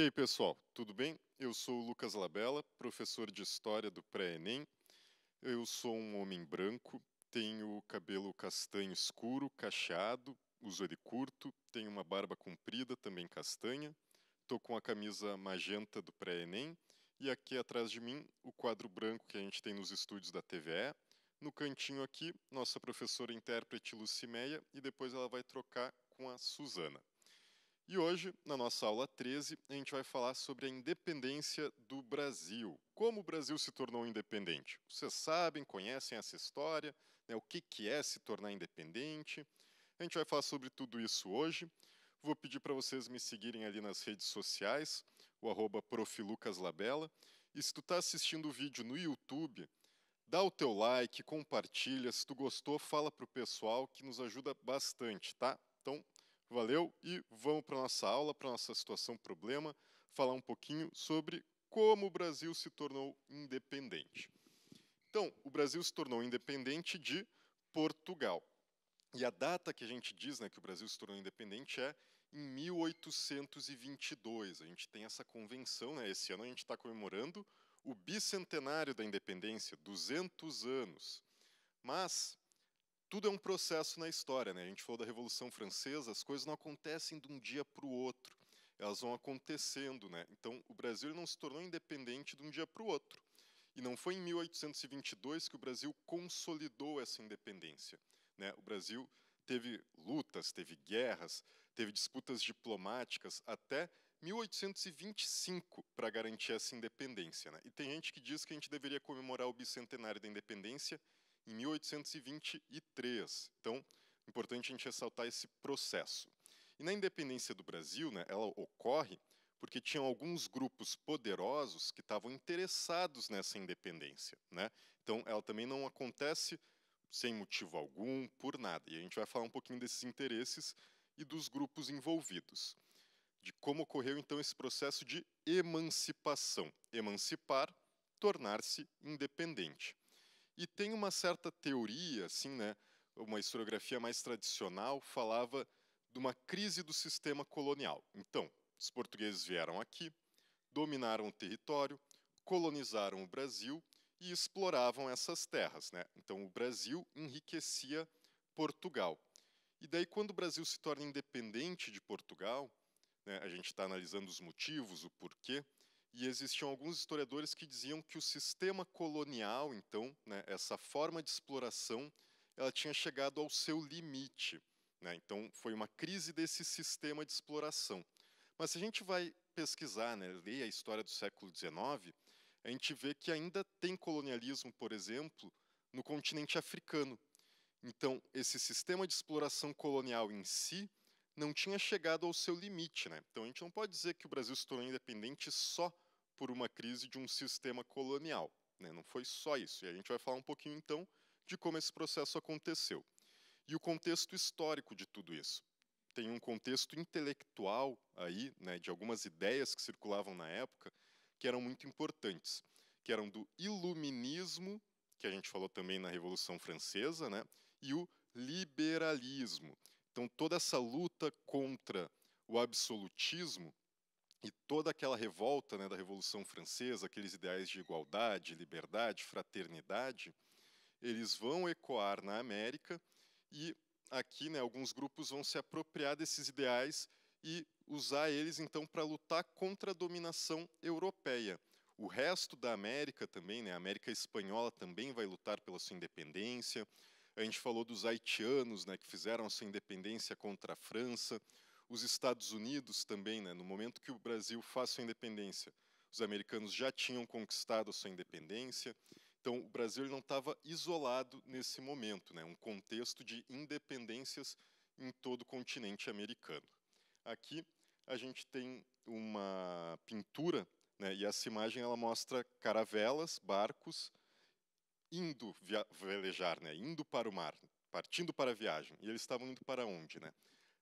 E aí, pessoal, tudo bem? Eu sou o Lucas Labella, professor de História do Pré-ENEM. Eu sou um homem branco, tenho cabelo castanho escuro, cacheado, uso ele curto, tenho uma barba comprida, também castanha, estou com a camisa magenta do Pré-ENEM e aqui atrás de mim o quadro branco que a gente tem nos estúdios da TVE. No cantinho aqui, nossa professora intérprete Lucimeia e depois ela vai trocar com a Suzana. E hoje, na nossa aula 13, a gente vai falar sobre a independência do Brasil. Como o Brasil se tornou independente? Vocês sabem, conhecem essa história, né, o que, que é se tornar independente. A gente vai falar sobre tudo isso hoje. Vou pedir para vocês me seguirem ali nas redes sociais, o arroba profilucaslabella. E se tu está assistindo o vídeo no YouTube, dá o teu like, compartilha. Se tu gostou, fala para o pessoal que nos ajuda bastante, tá? Então, Valeu e vamos para nossa aula, para nossa situação problema, falar um pouquinho sobre como o Brasil se tornou independente. Então, o Brasil se tornou independente de Portugal. E a data que a gente diz né, que o Brasil se tornou independente é em 1822. A gente tem essa convenção, né, esse ano a gente está comemorando o bicentenário da independência, 200 anos. Mas tudo é um processo na história, né? A gente falou da Revolução Francesa, as coisas não acontecem de um dia para o outro, elas vão acontecendo, né? Então, o Brasil não se tornou independente de um dia para o outro. E não foi em 1822 que o Brasil consolidou essa independência, né? O Brasil teve lutas, teve guerras, teve disputas diplomáticas até 1825 para garantir essa independência, né? E tem gente que diz que a gente deveria comemorar o bicentenário da independência em 1823. Então, importante a gente ressaltar esse processo. E na independência do Brasil, né, ela ocorre porque tinham alguns grupos poderosos que estavam interessados nessa independência. Né? Então, ela também não acontece sem motivo algum, por nada. E a gente vai falar um pouquinho desses interesses e dos grupos envolvidos. De como ocorreu, então, esse processo de emancipação. Emancipar, tornar-se independente. E tem uma certa teoria, assim, né, uma historiografia mais tradicional, falava de uma crise do sistema colonial. Então, os portugueses vieram aqui, dominaram o território, colonizaram o Brasil e exploravam essas terras. Né? Então, o Brasil enriquecia Portugal. E daí, quando o Brasil se torna independente de Portugal, né, a gente está analisando os motivos, o porquê, e existiam alguns historiadores que diziam que o sistema colonial, então, né, essa forma de exploração, ela tinha chegado ao seu limite. Né? Então, foi uma crise desse sistema de exploração. Mas se a gente vai pesquisar, né, ler a história do século XIX, a gente vê que ainda tem colonialismo, por exemplo, no continente africano. Então, esse sistema de exploração colonial em si, não tinha chegado ao seu limite. Né? Então a gente não pode dizer que o Brasil se tornou independente só por uma crise de um sistema colonial. Né? Não foi só isso. E a gente vai falar um pouquinho então de como esse processo aconteceu. E o contexto histórico de tudo isso. Tem um contexto intelectual aí, né, de algumas ideias que circulavam na época, que eram muito importantes, que eram do iluminismo, que a gente falou também na Revolução Francesa, né, e o liberalismo, então, toda essa luta contra o absolutismo e toda aquela revolta né, da Revolução Francesa, aqueles ideais de igualdade, liberdade, fraternidade, eles vão ecoar na América e aqui né, alguns grupos vão se apropriar desses ideais e usar eles então para lutar contra a dominação europeia. O resto da América também, né, a América espanhola também vai lutar pela sua independência, a gente falou dos haitianos, né, que fizeram a sua independência contra a França, os Estados Unidos também, né, no momento que o Brasil faz sua independência, os americanos já tinham conquistado a sua independência. Então, o Brasil não estava isolado nesse momento, né, um contexto de independências em todo o continente americano. Aqui a gente tem uma pintura, né, e essa imagem ela mostra caravelas, barcos, indo velejar, né? indo para o mar, partindo para a viagem. E eles estavam indo para onde? Né?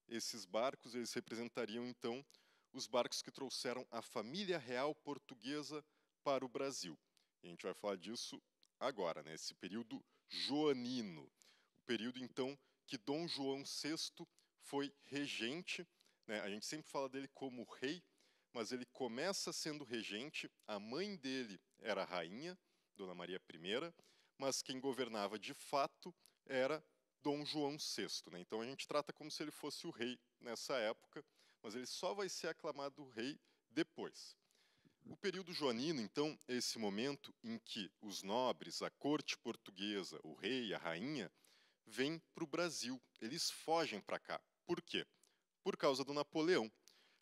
Esses barcos eles representariam, então, os barcos que trouxeram a família real portuguesa para o Brasil. E a gente vai falar disso agora, né? esse período joanino. O período, então, que Dom João VI foi regente. Né? A gente sempre fala dele como rei, mas ele começa sendo regente. A mãe dele era rainha, Dona Maria I, mas quem governava de fato era Dom João VI. Né? Então a gente trata como se ele fosse o rei nessa época, mas ele só vai ser aclamado rei depois. O período joanino, então, é esse momento em que os nobres, a corte portuguesa, o rei, a rainha, vêm para o Brasil. Eles fogem para cá. Por quê? Por causa do Napoleão.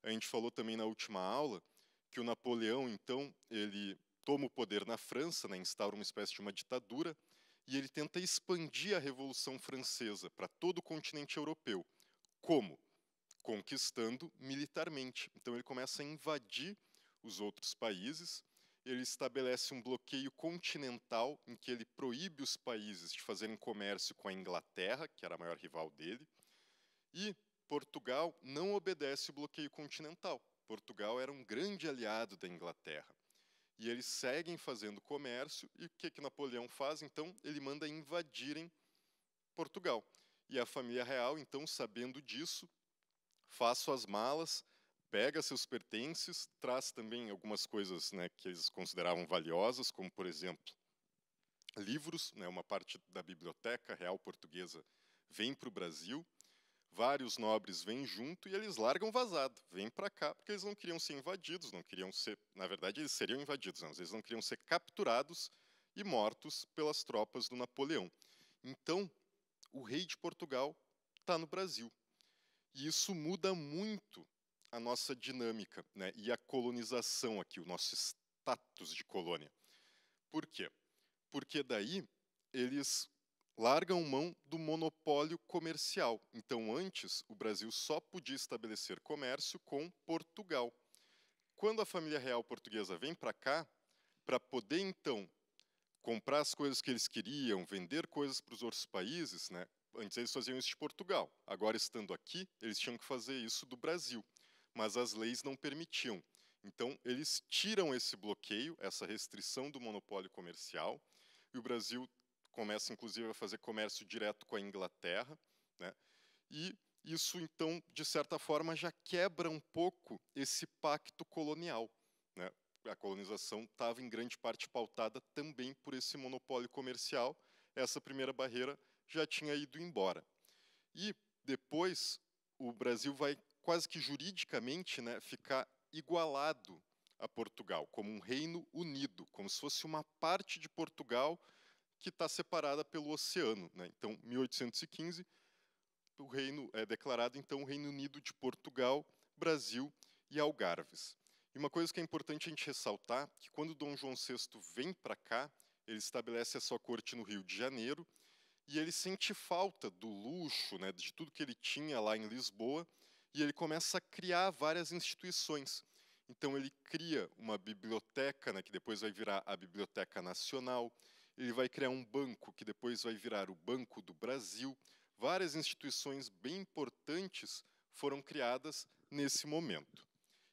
A gente falou também na última aula que o Napoleão, então, ele toma o poder na França, né, instaura uma espécie de uma ditadura, e ele tenta expandir a Revolução Francesa para todo o continente europeu. Como? Conquistando militarmente. Então ele começa a invadir os outros países, ele estabelece um bloqueio continental em que ele proíbe os países de fazerem comércio com a Inglaterra, que era a maior rival dele, e Portugal não obedece o bloqueio continental. Portugal era um grande aliado da Inglaterra. E eles seguem fazendo comércio, e o que, que Napoleão faz? Então, ele manda invadirem Portugal. E a família real, então, sabendo disso, faz suas malas, pega seus pertences, traz também algumas coisas né, que eles consideravam valiosas, como, por exemplo, livros, né, uma parte da biblioteca real portuguesa vem para o Brasil, vários nobres vêm junto e eles largam vazado, vêm para cá, porque eles não queriam ser invadidos, não queriam ser, na verdade eles seriam invadidos, não, eles não queriam ser capturados e mortos pelas tropas do Napoleão. Então, o rei de Portugal está no Brasil. E isso muda muito a nossa dinâmica né, e a colonização aqui, o nosso status de colônia. Por quê? Porque daí eles largam mão do monopólio comercial. Então, antes, o Brasil só podia estabelecer comércio com Portugal. Quando a família real portuguesa vem para cá, para poder então comprar as coisas que eles queriam, vender coisas para os outros países, né? Antes eles faziam isso de Portugal. Agora estando aqui, eles tinham que fazer isso do Brasil, mas as leis não permitiam. Então, eles tiram esse bloqueio, essa restrição do monopólio comercial, e o Brasil começa inclusive a fazer comércio direto com a Inglaterra, né? E isso então, de certa forma, já quebra um pouco esse pacto colonial, né? A colonização estava em grande parte pautada também por esse monopólio comercial. Essa primeira barreira já tinha ido embora. E depois o Brasil vai quase que juridicamente, né, ficar igualado a Portugal, como um reino unido, como se fosse uma parte de Portugal que está separada pelo oceano. Né? Então, 1815, o reino é declarado então o Reino Unido de Portugal, Brasil e Algarves. E uma coisa que é importante a gente ressaltar, que quando Dom João VI vem para cá, ele estabelece a sua corte no Rio de Janeiro, e ele sente falta do luxo, né, de tudo que ele tinha lá em Lisboa, e ele começa a criar várias instituições. Então ele cria uma biblioteca, né, que depois vai virar a Biblioteca Nacional, ele vai criar um banco que depois vai virar o Banco do Brasil. Várias instituições bem importantes foram criadas nesse momento.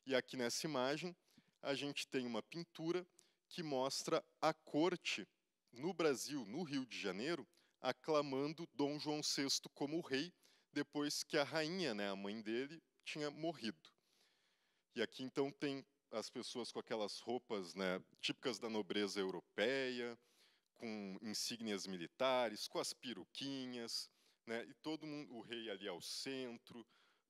E aqui nessa imagem, a gente tem uma pintura que mostra a corte no Brasil, no Rio de Janeiro, aclamando Dom João VI como rei, depois que a rainha, né, a mãe dele, tinha morrido. E aqui então tem as pessoas com aquelas roupas né, típicas da nobreza europeia, com insígnias militares, com as peruquinhas, né? e todo mundo, o rei ali ao centro,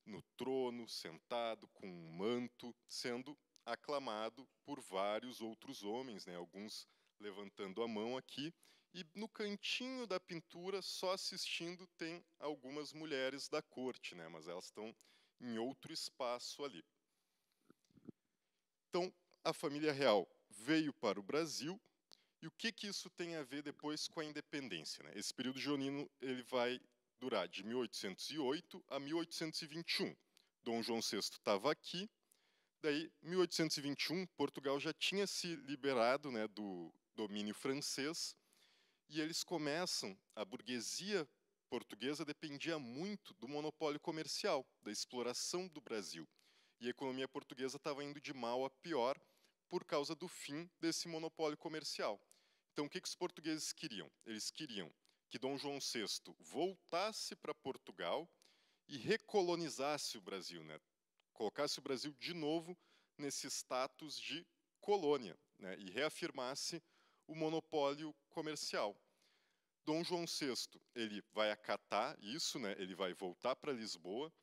no trono, sentado, com um manto, sendo aclamado por vários outros homens, né? alguns levantando a mão aqui, e no cantinho da pintura, só assistindo, tem algumas mulheres da corte, né? mas elas estão em outro espaço ali. Então, a família real veio para o Brasil, e o que, que isso tem a ver depois com a independência? Né? Esse período joanino ele vai durar de 1808 a 1821. Dom João VI estava aqui, daí 1821 Portugal já tinha se liberado né, do domínio francês e eles começam a burguesia portuguesa dependia muito do monopólio comercial, da exploração do Brasil. E a economia portuguesa estava indo de mal a pior por causa do fim desse monopólio comercial. Então, o que, que os portugueses queriam? Eles queriam que Dom João VI voltasse para Portugal e recolonizasse o Brasil, né? colocasse o Brasil de novo nesse status de colônia né? e reafirmasse o monopólio comercial. Dom João VI ele vai acatar isso, né? ele vai voltar para Lisboa.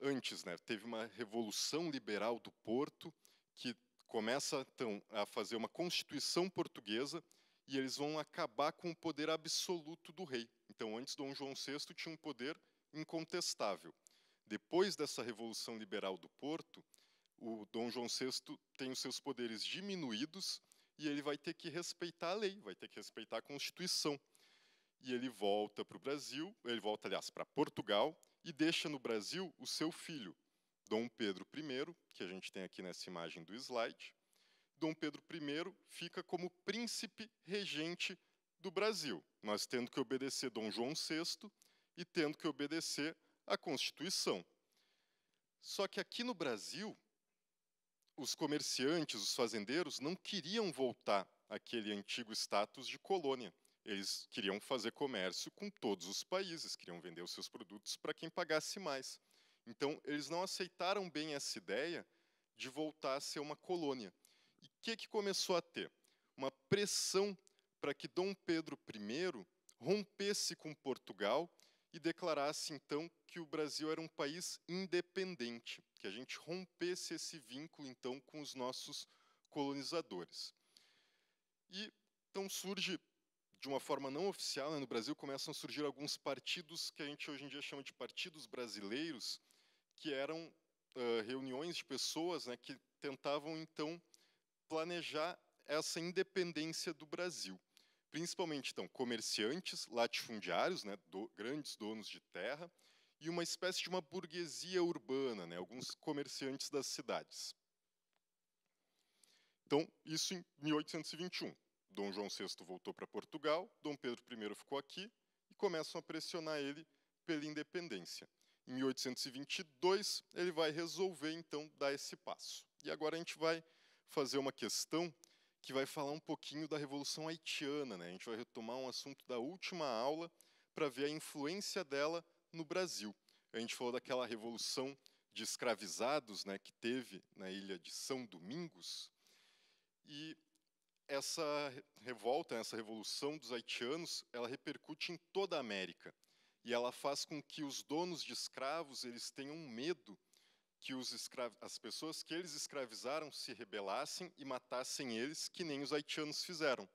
Antes, né, teve uma revolução liberal do Porto que começa então a fazer uma constituição portuguesa e eles vão acabar com o poder absoluto do rei. Então, antes Dom João VI tinha um poder incontestável. Depois dessa revolução liberal do Porto, o Dom João VI tem os seus poderes diminuídos e ele vai ter que respeitar a lei, vai ter que respeitar a Constituição. E ele volta para o Brasil, ele volta, aliás, para Portugal e deixa no Brasil o seu filho, Dom Pedro I, que a gente tem aqui nessa imagem do slide, Dom Pedro I fica como príncipe regente do Brasil, nós tendo que obedecer Dom João VI e tendo que obedecer à Constituição. Só que aqui no Brasil, os comerciantes, os fazendeiros, não queriam voltar àquele antigo status de colônia. Eles queriam fazer comércio com todos os países, queriam vender os seus produtos para quem pagasse mais. Então, eles não aceitaram bem essa ideia de voltar a ser uma colônia que, que começou a ter? Uma pressão para que Dom Pedro I rompesse com Portugal e declarasse então que o Brasil era um país independente, que a gente rompesse esse vínculo então com os nossos colonizadores. E então surge de uma forma não oficial, né, no Brasil começam a surgir alguns partidos que a gente hoje em dia chama de partidos brasileiros, que eram uh, reuniões de pessoas né, que tentavam então planejar essa independência do Brasil. Principalmente, então, comerciantes, latifundiários, né, do, grandes donos de terra, e uma espécie de uma burguesia urbana, né, alguns comerciantes das cidades. Então, isso em 1821. Dom João VI voltou para Portugal, Dom Pedro I ficou aqui e começam a pressionar ele pela independência. Em 1822, ele vai resolver, então, dar esse passo. E agora a gente vai fazer uma questão que vai falar um pouquinho da Revolução Haitiana. Né? A gente vai retomar um assunto da última aula para ver a influência dela no Brasil. A gente falou daquela revolução de escravizados né, que teve na ilha de São Domingos. E essa revolta, essa revolução dos haitianos, ela repercute em toda a América. E ela faz com que os donos de escravos eles tenham medo que as pessoas que eles escravizaram se rebelassem e matassem eles, que nem os haitianos fizeram.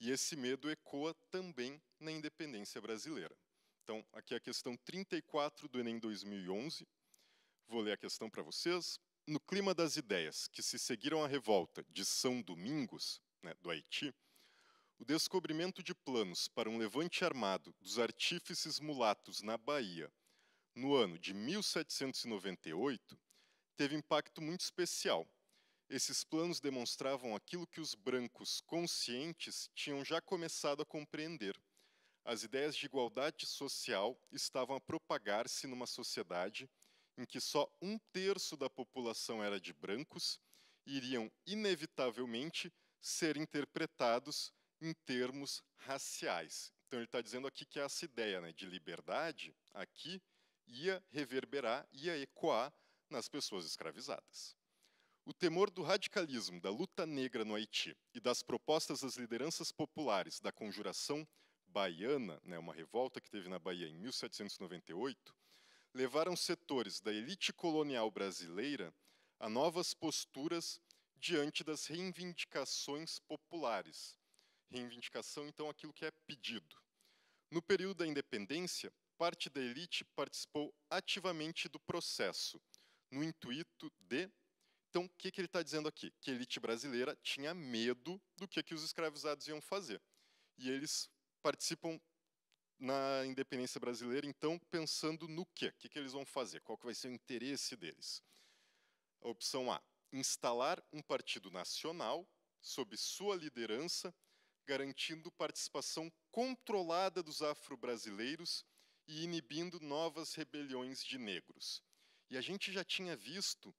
E esse medo ecoa também na independência brasileira. Então, aqui é a questão 34 do Enem 2011. Vou ler a questão para vocês. No clima das ideias que se seguiram à revolta de São Domingos, né, do Haiti, o descobrimento de planos para um levante armado dos artífices mulatos na Bahia no ano de 1798, teve impacto muito especial. Esses planos demonstravam aquilo que os brancos conscientes tinham já começado a compreender. As ideias de igualdade social estavam a propagar-se numa sociedade em que só um terço da população era de brancos e iriam, inevitavelmente, ser interpretados em termos raciais. Então, ele está dizendo aqui que essa ideia né, de liberdade, aqui, ia reverberar, ia ecoar nas pessoas escravizadas. O temor do radicalismo, da luta negra no Haiti e das propostas das lideranças populares da conjuração baiana, né, uma revolta que teve na Bahia em 1798, levaram setores da elite colonial brasileira a novas posturas diante das reivindicações populares. Reivindicação, então, aquilo que é pedido. No período da independência, parte da elite participou ativamente do processo, no intuito de. Então, o que, que ele está dizendo aqui? Que a elite brasileira tinha medo do que, que os escravizados iam fazer. E eles participam na independência brasileira, então, pensando no quê? O que, que eles vão fazer? Qual que vai ser o interesse deles? A opção A: instalar um partido nacional sob sua liderança, garantindo participação controlada dos afro-brasileiros e inibindo novas rebeliões de negros. E a gente já tinha visto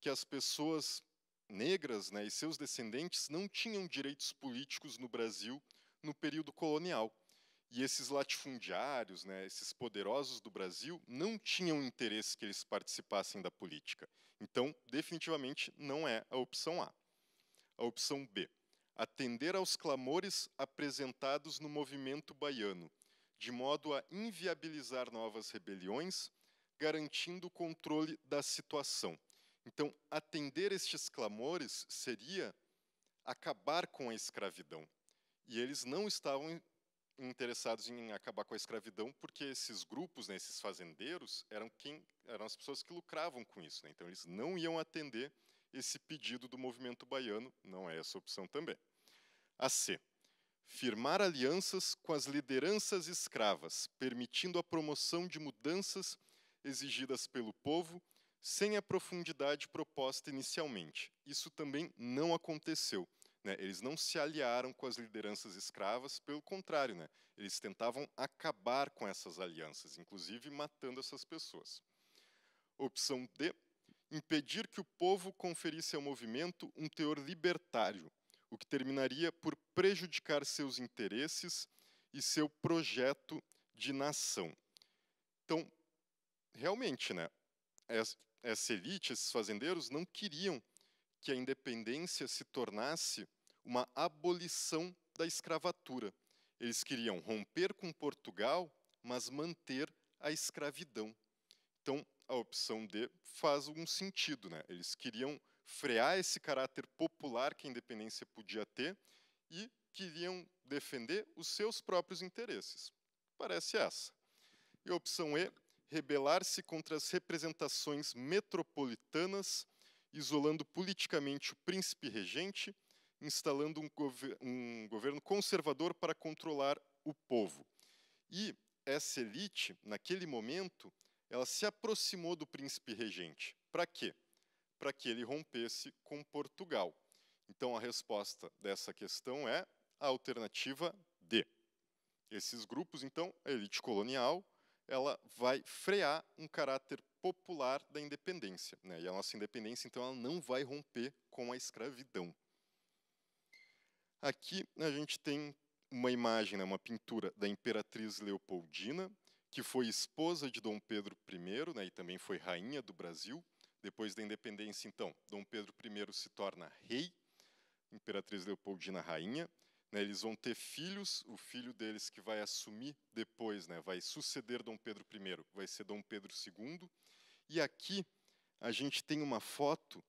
que as pessoas negras né, e seus descendentes não tinham direitos políticos no Brasil no período colonial. E esses latifundiários, né, esses poderosos do Brasil, não tinham interesse que eles participassem da política. Então, definitivamente, não é a opção A. A opção B. Atender aos clamores apresentados no movimento baiano de modo a inviabilizar novas rebeliões, garantindo o controle da situação. Então, atender estes clamores seria acabar com a escravidão. E eles não estavam interessados em acabar com a escravidão, porque esses grupos, né, esses fazendeiros, eram quem eram as pessoas que lucravam com isso. Né? Então, eles não iam atender esse pedido do movimento baiano, não é essa opção também. A C firmar alianças com as lideranças escravas, permitindo a promoção de mudanças exigidas pelo povo sem a profundidade proposta inicialmente. Isso também não aconteceu. Né? Eles não se aliaram com as lideranças escravas, pelo contrário, né? eles tentavam acabar com essas alianças, inclusive matando essas pessoas. Opção D: impedir que o povo conferisse ao movimento um teor libertário, o que terminaria por prejudicar seus interesses e seu projeto de nação. Então, realmente, né, essa elite, esses fazendeiros, não queriam que a independência se tornasse uma abolição da escravatura. Eles queriam romper com Portugal, mas manter a escravidão. Então, a opção D faz algum sentido. Né? Eles queriam frear esse caráter popular que a independência podia ter e queriam defender os seus próprios interesses. Parece essa. E a opção E, rebelar-se contra as representações metropolitanas, isolando politicamente o príncipe regente, instalando um, gover um governo conservador para controlar o povo. E essa elite, naquele momento, ela se aproximou do príncipe regente. Para quê? para que ele rompesse com Portugal. Então a resposta dessa questão é a alternativa D. Esses grupos, então, a elite colonial, ela vai frear um caráter popular da independência, né? E a nossa independência, então, ela não vai romper com a escravidão. Aqui a gente tem uma imagem, né, uma pintura da imperatriz Leopoldina, que foi esposa de Dom Pedro I, né, e também foi rainha do Brasil, depois da independência, então, Dom Pedro I se torna rei, Imperatriz Leopoldina rainha. Né, eles vão ter filhos, o filho deles que vai assumir depois, né, vai suceder Dom Pedro I, vai ser Dom Pedro II. E aqui a gente tem uma foto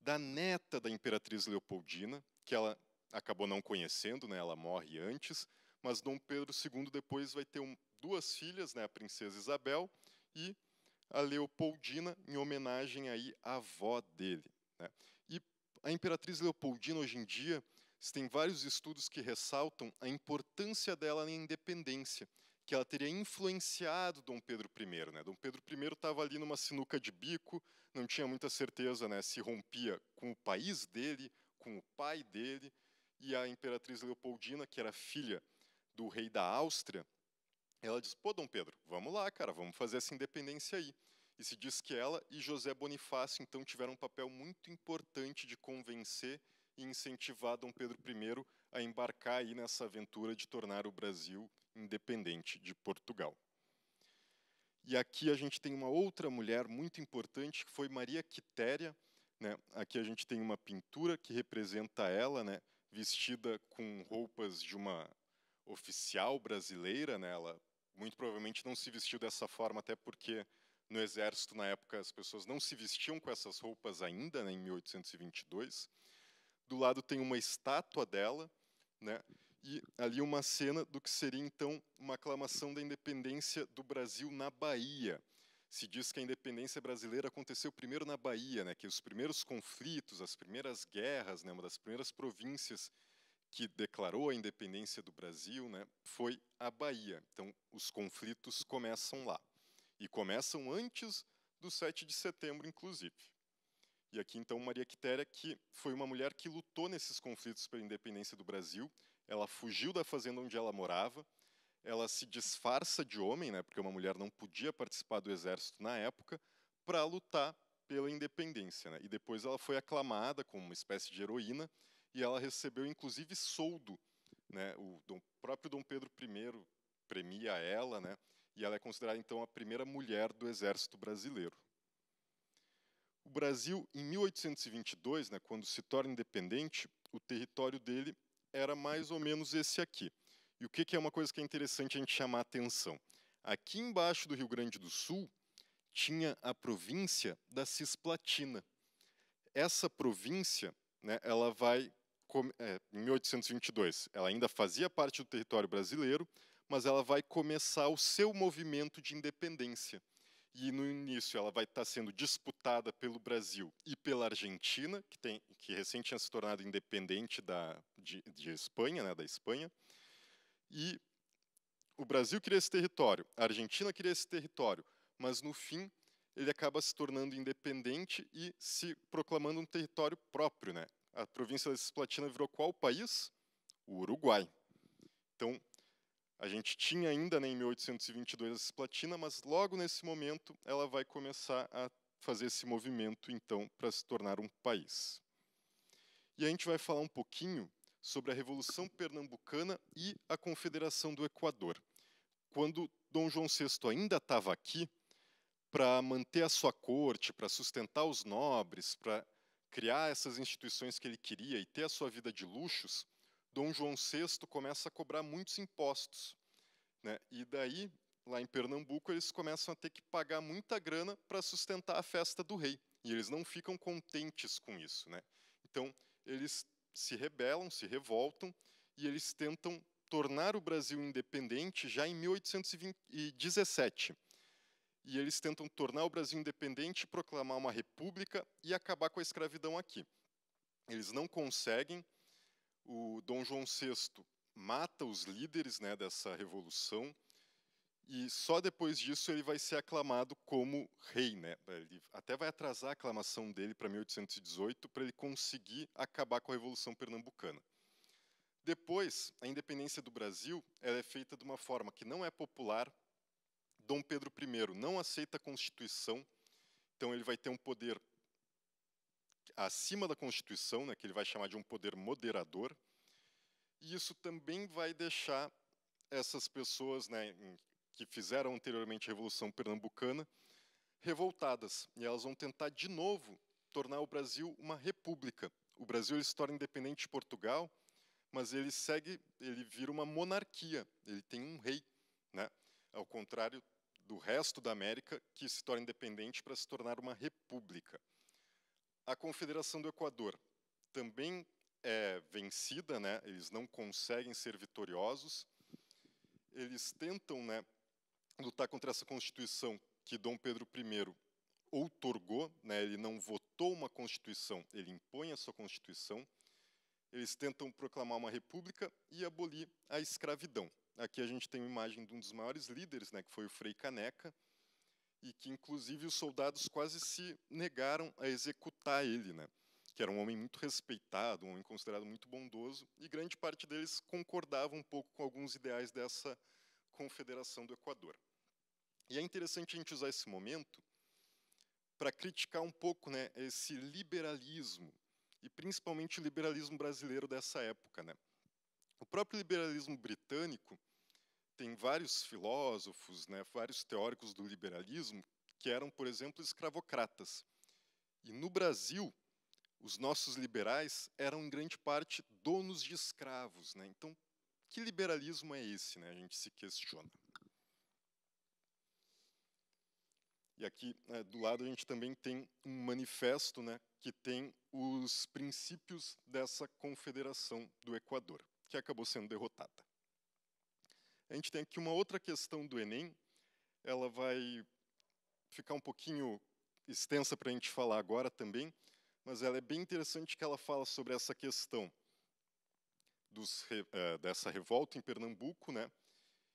da neta da Imperatriz Leopoldina, que ela acabou não conhecendo, né, ela morre antes, mas Dom Pedro II depois vai ter um, duas filhas, né, a Princesa Isabel e a Leopoldina, em homenagem aí à avó dele. Né? E a Imperatriz Leopoldina, hoje em dia, tem vários estudos que ressaltam a importância dela na independência, que ela teria influenciado Dom Pedro I. Né? Dom Pedro I estava ali numa sinuca de bico, não tinha muita certeza né, se rompia com o país dele, com o pai dele, e a Imperatriz Leopoldina, que era filha do rei da Áustria, ela diz: pô, Dom Pedro, vamos lá, cara, vamos fazer essa independência aí. E se diz que ela e José Bonifácio, então, tiveram um papel muito importante de convencer e incentivar Dom Pedro I a embarcar aí nessa aventura de tornar o Brasil independente de Portugal. E aqui a gente tem uma outra mulher muito importante, que foi Maria Quitéria. Né? Aqui a gente tem uma pintura que representa ela, né? vestida com roupas de uma oficial brasileira, né? ela muito provavelmente não se vestiu dessa forma, até porque no exército, na época, as pessoas não se vestiam com essas roupas ainda, né, em 1822. Do lado tem uma estátua dela, né, e ali uma cena do que seria então uma aclamação da independência do Brasil na Bahia. Se diz que a independência brasileira aconteceu primeiro na Bahia, né, que os primeiros conflitos, as primeiras guerras, né, uma das primeiras províncias que declarou a independência do Brasil né, foi a Bahia. Então, os conflitos começam lá. E começam antes do 7 de setembro, inclusive. E aqui, então, Maria Quitéria, que foi uma mulher que lutou nesses conflitos pela independência do Brasil. Ela fugiu da fazenda onde ela morava. Ela se disfarça de homem, né, porque uma mulher não podia participar do exército na época, para lutar pela independência. Né? E depois ela foi aclamada como uma espécie de heroína e ela recebeu inclusive soldo, né? O Dom, próprio Dom Pedro I premia ela, né? E ela é considerada então a primeira mulher do exército brasileiro. O Brasil, em 1822, né, quando se torna independente, o território dele era mais ou menos esse aqui. E o que, que é uma coisa que é interessante a gente chamar a atenção? Aqui embaixo do Rio Grande do Sul tinha a província da Cisplatina. Essa província, né, ela vai é, em 1822, ela ainda fazia parte do território brasileiro, mas ela vai começar o seu movimento de independência. E no início ela vai estar sendo disputada pelo Brasil e pela Argentina, que, tem, que tinha se tornado independente da, de, de Espanha, né, da Espanha. E o Brasil queria esse território, a Argentina queria esse território, mas no fim ele acaba se tornando independente e se proclamando um território próprio, né? a província da Cisplatina virou qual país? O Uruguai. Então, a gente tinha ainda né, em 1822 a cisplatina, mas logo nesse momento ela vai começar a fazer esse movimento então para se tornar um país. E a gente vai falar um pouquinho sobre a Revolução Pernambucana e a Confederação do Equador. Quando Dom João VI ainda estava aqui, para manter a sua corte, para sustentar os nobres, para criar essas instituições que ele queria e ter a sua vida de luxos, Dom João VI começa a cobrar muitos impostos. Né? E daí, lá em Pernambuco, eles começam a ter que pagar muita grana para sustentar a festa do rei. E eles não ficam contentes com isso. Né? Então, eles se rebelam, se revoltam, e eles tentam tornar o Brasil independente já em 1817 e eles tentam tornar o Brasil independente, proclamar uma república e acabar com a escravidão aqui. Eles não conseguem. O Dom João VI mata os líderes né, dessa revolução e só depois disso ele vai ser aclamado como rei. Né? Ele até vai atrasar a aclamação dele para 1818 para ele conseguir acabar com a Revolução Pernambucana. Depois, a independência do Brasil ela é feita de uma forma que não é popular, Dom Pedro I não aceita a Constituição, então ele vai ter um poder acima da Constituição, né, que ele vai chamar de um poder moderador, e isso também vai deixar essas pessoas né, que fizeram anteriormente a Revolução Pernambucana revoltadas, e elas vão tentar de novo tornar o Brasil uma república. O Brasil ele se torna independente de Portugal, mas ele segue, ele vira uma monarquia, ele tem um rei, né? ao contrário do resto da América, que se torna independente para se tornar uma república. A Confederação do Equador também é vencida, né? eles não conseguem ser vitoriosos, eles tentam né, lutar contra essa Constituição que Dom Pedro I outorgou, né, ele não votou uma Constituição, ele impõe a sua Constituição, eles tentam proclamar uma república e abolir a escravidão. Aqui a gente tem uma imagem de um dos maiores líderes, né, que foi o Frei Caneca, e que inclusive os soldados quase se negaram a executar ele, né? Que era um homem muito respeitado, um homem considerado muito bondoso, e grande parte deles concordava um pouco com alguns ideais dessa Confederação do Equador. E é interessante a gente usar esse momento para criticar um pouco, né, esse liberalismo e principalmente o liberalismo brasileiro dessa época, né? O próprio liberalismo britânico tem vários filósofos, né, vários teóricos do liberalismo que eram, por exemplo, escravocratas. E no Brasil, os nossos liberais eram em grande parte donos de escravos, né? Então, que liberalismo é esse, né? A gente se questiona. E aqui né, do lado a gente também tem um manifesto, né, que tem os princípios dessa confederação do Equador que acabou sendo derrotada. A gente tem aqui uma outra questão do Enem, ela vai ficar um pouquinho extensa para a gente falar agora também, mas ela é bem interessante que ela fala sobre essa questão dos, é, dessa revolta em Pernambuco, né?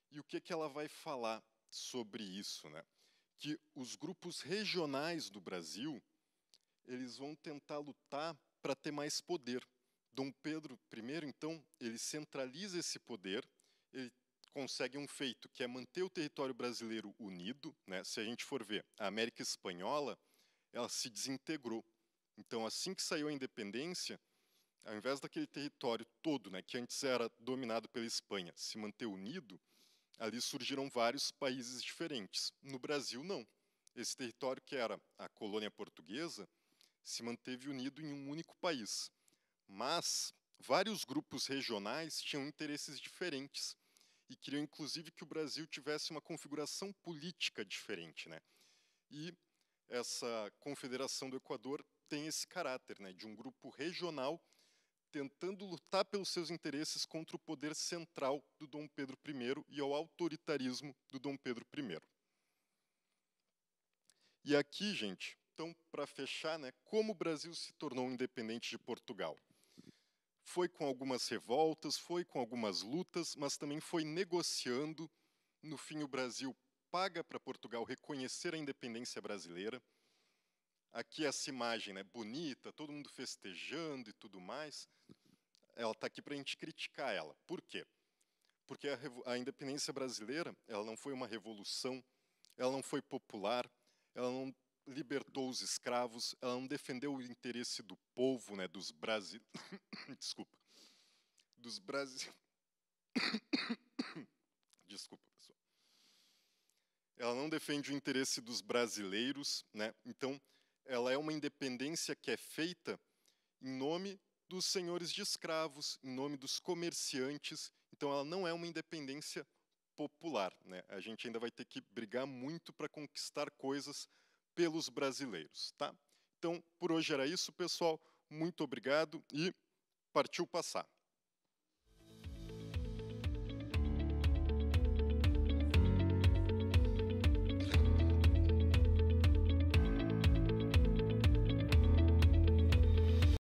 E o que que ela vai falar sobre isso, né? Que os grupos regionais do Brasil eles vão tentar lutar para ter mais poder. Dom Pedro I, então, ele centraliza esse poder, ele consegue um feito que é manter o território brasileiro unido. Né? Se a gente for ver, a América Espanhola, ela se desintegrou. Então, assim que saiu a independência, ao invés daquele território todo, né, que antes era dominado pela Espanha, se manter unido, ali surgiram vários países diferentes. No Brasil, não. Esse território que era a colônia portuguesa se manteve unido em um único país. Mas vários grupos regionais tinham interesses diferentes e queriam, inclusive, que o Brasil tivesse uma configuração política diferente. Né? E essa Confederação do Equador tem esse caráter né, de um grupo regional tentando lutar pelos seus interesses contra o poder central do Dom Pedro I e ao autoritarismo do Dom Pedro I. E aqui, gente, então, para fechar, né, como o Brasil se tornou independente de Portugal? foi com algumas revoltas, foi com algumas lutas, mas também foi negociando. No fim, o Brasil paga para Portugal reconhecer a independência brasileira. Aqui essa imagem, né, bonita, todo mundo festejando e tudo mais. Ela está aqui para a gente criticar ela. Por quê? Porque a, a independência brasileira, ela não foi uma revolução, ela não foi popular, ela não libertou os escravos, ela não defendeu o interesse do povo, né, dos Brasil, desculpa, dos Brasil, desculpa, pessoal. Ela não defende o interesse dos brasileiros, né? Então, ela é uma independência que é feita em nome dos senhores de escravos, em nome dos comerciantes. Então, ela não é uma independência popular, né? A gente ainda vai ter que brigar muito para conquistar coisas pelos brasileiros. Tá? Então, por hoje era isso, pessoal. Muito obrigado e partiu passar.